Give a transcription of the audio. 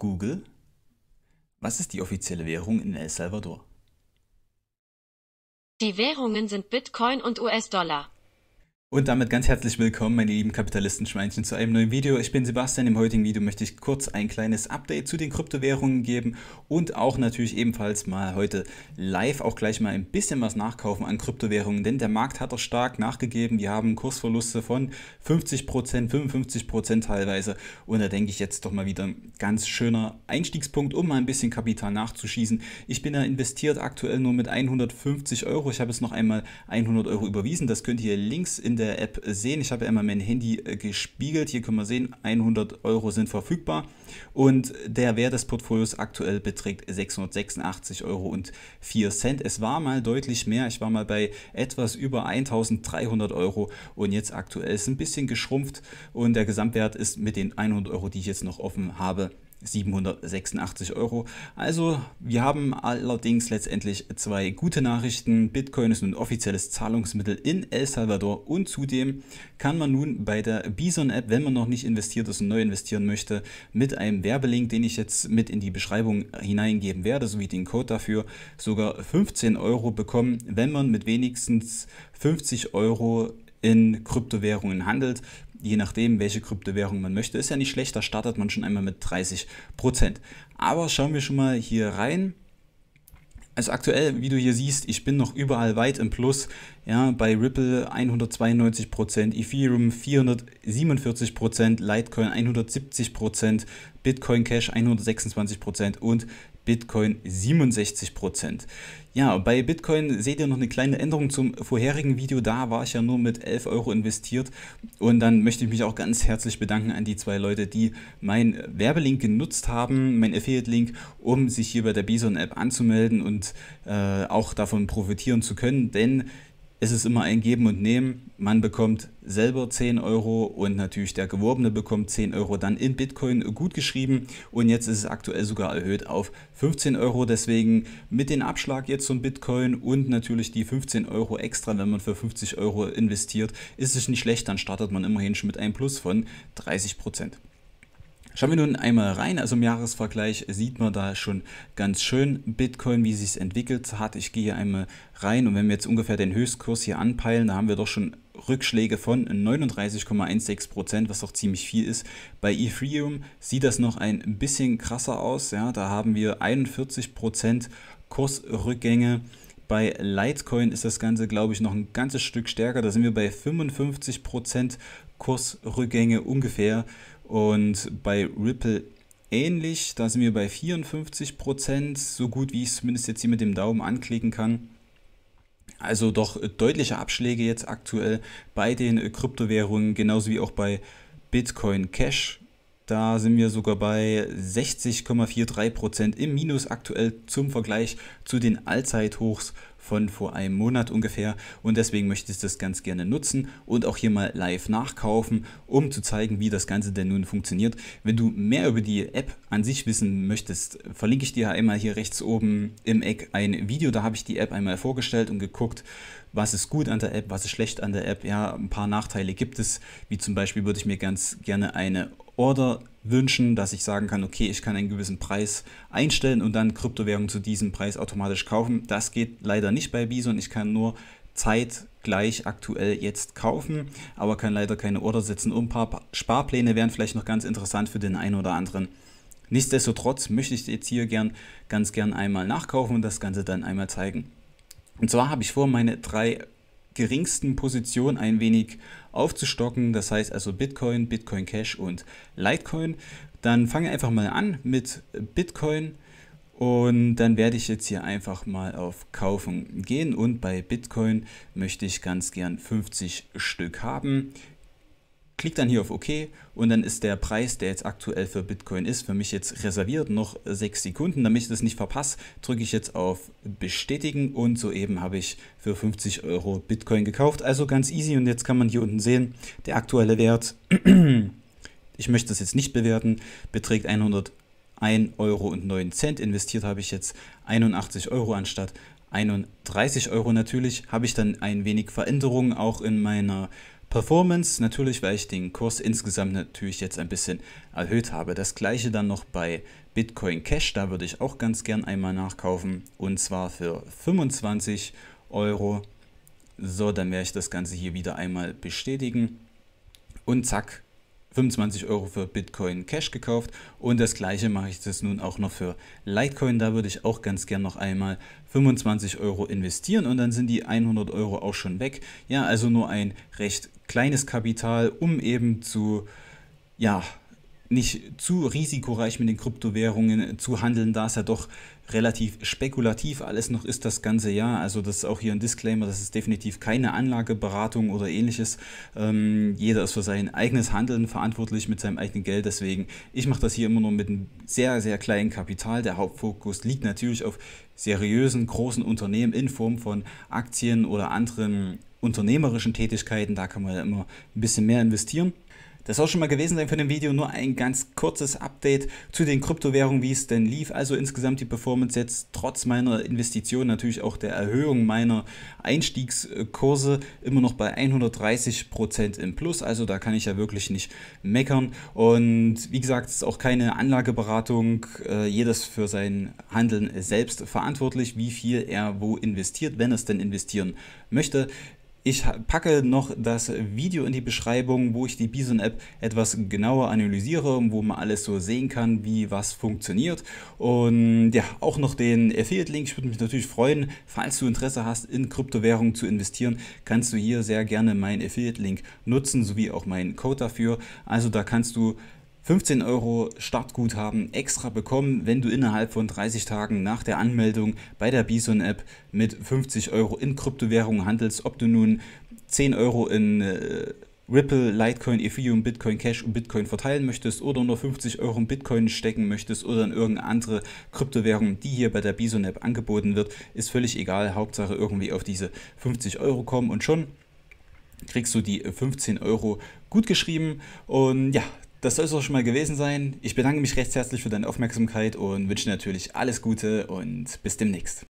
Google, was ist die offizielle Währung in El Salvador? Die Währungen sind Bitcoin und US-Dollar. Und damit ganz herzlich willkommen, meine lieben Kapitalistenschweinchen, zu einem neuen Video. Ich bin Sebastian. Im heutigen Video möchte ich kurz ein kleines Update zu den Kryptowährungen geben und auch natürlich ebenfalls mal heute live auch gleich mal ein bisschen was nachkaufen an Kryptowährungen, denn der Markt hat doch stark nachgegeben. Wir haben Kursverluste von 50%, 55% teilweise und da denke ich jetzt doch mal wieder ein ganz schöner Einstiegspunkt, um mal ein bisschen Kapital nachzuschießen. Ich bin da investiert aktuell nur mit 150 Euro. Ich habe es noch einmal 100 Euro überwiesen. Das könnt ihr links in der App sehen. Ich habe ja immer mein Handy äh, gespiegelt. Hier können wir sehen, 100 Euro sind verfügbar und der Wert des Portfolios aktuell beträgt 686 Euro und 4 Cent. Es war mal deutlich mehr. Ich war mal bei etwas über 1300 Euro und jetzt aktuell ist ein bisschen geschrumpft und der Gesamtwert ist mit den 100 Euro, die ich jetzt noch offen habe, 786 Euro. Also wir haben allerdings letztendlich zwei gute Nachrichten. Bitcoin ist nun offizielles Zahlungsmittel in El Salvador und zudem kann man nun bei der Bison App, wenn man noch nicht investiert ist und neu investieren möchte, mit einem Werbelink, den ich jetzt mit in die Beschreibung hineingeben werde, sowie den Code dafür, sogar 15 Euro bekommen, wenn man mit wenigstens 50 Euro in Kryptowährungen handelt je nachdem, welche Kryptowährung man möchte. Ist ja nicht schlecht, da startet man schon einmal mit 30%. Aber schauen wir schon mal hier rein. Also aktuell, wie du hier siehst, ich bin noch überall weit im Plus. Ja, bei Ripple 192%, Ethereum 447%, Litecoin 170%, Bitcoin Cash 126% und Bitcoin 67%. Ja, bei Bitcoin seht ihr noch eine kleine Änderung zum vorherigen Video. Da war ich ja nur mit 11 Euro investiert. Und dann möchte ich mich auch ganz herzlich bedanken an die zwei Leute, die meinen Werbelink genutzt haben, meinen Affiliate-Link, um sich hier bei der Bison-App anzumelden und äh, auch davon profitieren zu können. Denn es ist immer ein Geben und Nehmen. Man bekommt selber 10 Euro und natürlich der Geworbene bekommt 10 Euro dann in Bitcoin gut geschrieben und jetzt ist es aktuell sogar erhöht auf 15 Euro. Deswegen mit dem Abschlag jetzt zum Bitcoin und natürlich die 15 Euro extra, wenn man für 50 Euro investiert, ist es nicht schlecht. Dann startet man immerhin schon mit einem Plus von 30 Prozent. Schauen wir nun einmal rein. Also im Jahresvergleich sieht man da schon ganz schön Bitcoin, wie sich entwickelt hat. Ich gehe hier einmal rein und wenn wir jetzt ungefähr den Höchstkurs hier anpeilen, da haben wir doch schon Rückschläge von 39,16%, was doch ziemlich viel ist. Bei Ethereum sieht das noch ein bisschen krasser aus. Ja, da haben wir 41% Kursrückgänge. Bei Litecoin ist das Ganze, glaube ich, noch ein ganzes Stück stärker. Da sind wir bei 55% Kursrückgänge ungefähr. Und bei Ripple ähnlich, da sind wir bei 54%, so gut wie ich es zumindest jetzt hier mit dem Daumen anklicken kann. Also doch deutliche Abschläge jetzt aktuell bei den Kryptowährungen, genauso wie auch bei Bitcoin Cash da sind wir sogar bei 60,43% im Minus aktuell zum Vergleich zu den Allzeithochs von vor einem Monat ungefähr und deswegen möchte ich das ganz gerne nutzen und auch hier mal live nachkaufen, um zu zeigen, wie das Ganze denn nun funktioniert. Wenn du mehr über die App an sich wissen möchtest, verlinke ich dir einmal hier rechts oben im Eck ein Video, da habe ich die App einmal vorgestellt und geguckt, was ist gut an der App, was ist schlecht an der App. Ja, ein paar Nachteile gibt es, wie zum Beispiel würde ich mir ganz gerne eine oder wünschen, dass ich sagen kann, okay, ich kann einen gewissen Preis einstellen und dann Kryptowährungen zu diesem Preis automatisch kaufen. Das geht leider nicht bei Bison. Ich kann nur zeitgleich aktuell jetzt kaufen, aber kann leider keine Order setzen. Und ein paar Sparpläne wären vielleicht noch ganz interessant für den einen oder anderen. Nichtsdestotrotz möchte ich jetzt hier gern, ganz gern einmal nachkaufen und das Ganze dann einmal zeigen. Und zwar habe ich vor, meine drei geringsten Position ein wenig aufzustocken. Das heißt also Bitcoin, Bitcoin Cash und Litecoin. Dann fange einfach mal an mit Bitcoin. Und dann werde ich jetzt hier einfach mal auf Kaufen gehen und bei Bitcoin möchte ich ganz gern 50 Stück haben. Klick dann hier auf OK und dann ist der Preis, der jetzt aktuell für Bitcoin ist, für mich jetzt reserviert, noch 6 Sekunden. Damit ich das nicht verpasse, drücke ich jetzt auf Bestätigen und soeben habe ich für 50 Euro Bitcoin gekauft. Also ganz easy und jetzt kann man hier unten sehen, der aktuelle Wert, ich möchte das jetzt nicht bewerten, beträgt 101,09 Euro. Investiert habe ich jetzt 81 Euro anstatt 31 Euro natürlich. Habe ich dann ein wenig Veränderungen auch in meiner Performance natürlich, weil ich den Kurs insgesamt natürlich jetzt ein bisschen erhöht habe. Das gleiche dann noch bei Bitcoin Cash, da würde ich auch ganz gern einmal nachkaufen und zwar für 25 Euro. So, dann werde ich das Ganze hier wieder einmal bestätigen und zack, 25 Euro für Bitcoin Cash gekauft und das gleiche mache ich das nun auch noch für Litecoin. Da würde ich auch ganz gern noch einmal 25 Euro investieren und dann sind die 100 Euro auch schon weg. Ja, also nur ein recht kleines Kapital, um eben zu, ja, nicht zu risikoreich mit den Kryptowährungen zu handeln, da es ja doch relativ spekulativ alles noch ist das ganze Jahr. Also das ist auch hier ein Disclaimer, das ist definitiv keine Anlageberatung oder ähnliches. Ähm, jeder ist für sein eigenes Handeln verantwortlich mit seinem eigenen Geld. Deswegen, ich mache das hier immer nur mit einem sehr, sehr kleinen Kapital. Der Hauptfokus liegt natürlich auf seriösen, großen Unternehmen in Form von Aktien oder anderen unternehmerischen Tätigkeiten. Da kann man ja immer ein bisschen mehr investieren. Das soll schon mal gewesen sein für dem Video, nur ein ganz kurzes Update zu den Kryptowährungen, wie es denn lief. Also insgesamt die Performance jetzt trotz meiner Investition, natürlich auch der Erhöhung meiner Einstiegskurse, immer noch bei 130% im Plus. Also da kann ich ja wirklich nicht meckern. Und wie gesagt, es ist auch keine Anlageberatung. Äh, Jedes für sein Handeln selbst verantwortlich, wie viel er wo investiert, wenn er es denn investieren möchte. Ich packe noch das Video in die Beschreibung, wo ich die Bison-App etwas genauer analysiere, wo man alles so sehen kann, wie was funktioniert. Und ja, auch noch den Affiliate-Link. Ich würde mich natürlich freuen, falls du Interesse hast, in Kryptowährungen zu investieren, kannst du hier sehr gerne meinen Affiliate-Link nutzen, sowie auch meinen Code dafür. Also da kannst du 15 Euro Startguthaben extra bekommen, wenn du innerhalb von 30 Tagen nach der Anmeldung bei der Bison App mit 50 Euro in Kryptowährungen handelst, ob du nun 10 Euro in äh, Ripple, Litecoin, Ethereum, Bitcoin Cash und Bitcoin verteilen möchtest oder nur 50 Euro in Bitcoin stecken möchtest oder in irgendeine andere Kryptowährung, die hier bei der Bison App angeboten wird, ist völlig egal. Hauptsache irgendwie auf diese 50 Euro kommen und schon kriegst du die 15 Euro gut geschrieben. Und ja, das soll es auch schon mal gewesen sein. Ich bedanke mich recht herzlich für deine Aufmerksamkeit und wünsche natürlich alles Gute und bis demnächst.